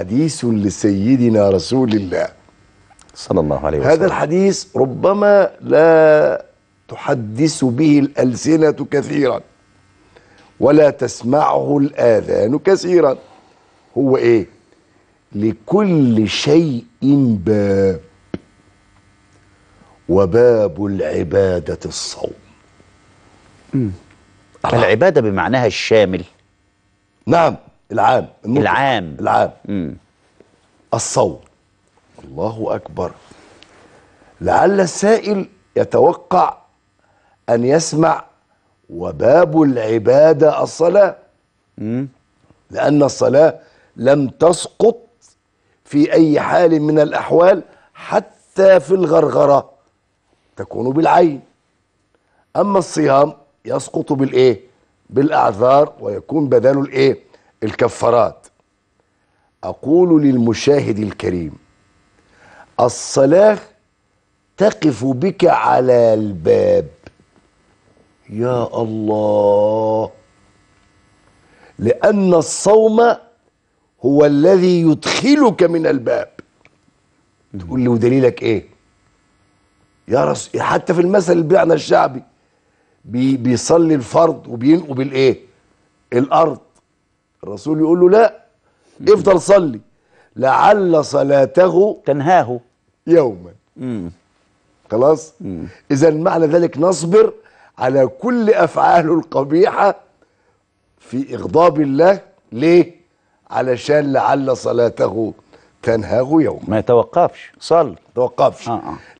حديث لسيدنا رسول الله صلى الله عليه وسلم هذا الحديث ربما لا تحدث به الألسنة كثيرا ولا تسمعه الآذان كثيرا هو إيه لكل شيء باب وباب العبادة الصوم العبادة بمعناها الشامل نعم العام النطق. العام العام مم. الصوم الله أكبر لعل السائل يتوقع أن يسمع وباب العبادة الصلاة مم. لأن الصلاة لم تسقط في أي حال من الأحوال حتى في الغرغرة تكون بالعين أما الصيام يسقط بالإيه بالأعذار ويكون بدل الإيه الكفارات أقول للمشاهد الكريم الصلاة تقف بك على الباب يا الله لأن الصوم هو الذي يدخلك من الباب تقول لي ودليلك ايه يا رس... حتى في المثل اللي بيعنا الشعبي بي بيصلي الفرض وبينقب الايه الارض الرسول يقول له لا افضل صلي لعل صلاته تنهاه يوما خلاص اذا معنى ذلك نصبر على كل افعاله القبيحه في اغضاب الله ليه علشان لعل صلاته تنهاه يوما ما يتوقفش صلي توقفش آه آه.